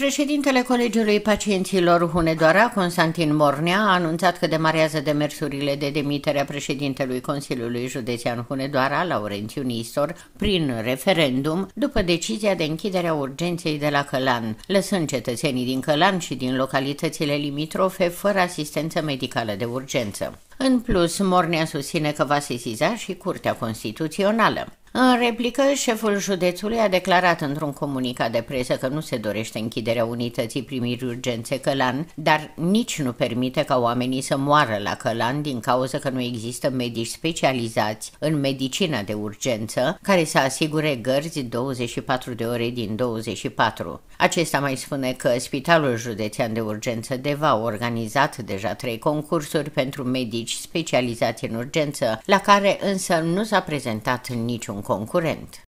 Președintele Colegiului Pacienților Hunedoara, Constantin Mornea, a anunțat că demarează demersurile de demitere a președintelui Consiliului Județean Hunedoara, Laurențiu Nistor, prin referendum, după decizia de închidere a urgenței de la Călan, lăsând cetățenii din Călan și din localitățile limitrofe fără asistență medicală de urgență. În plus, Mornea susține că va sesiza și Curtea Constituțională. În replică, șeful județului a declarat într-un comunicat de presă că nu se dorește închiderea unității primirii urgențe Călan, dar nici nu permite ca oamenii să moară la Călan din cauza că nu există medici specializați în medicina de urgență care să asigure gărzi 24 de ore din 24. Acesta mai spune că Spitalul Județean de Urgență Deva a organizat deja trei concursuri pentru medici specializați în urgență, la care însă nu s-a prezentat niciun konkurrent.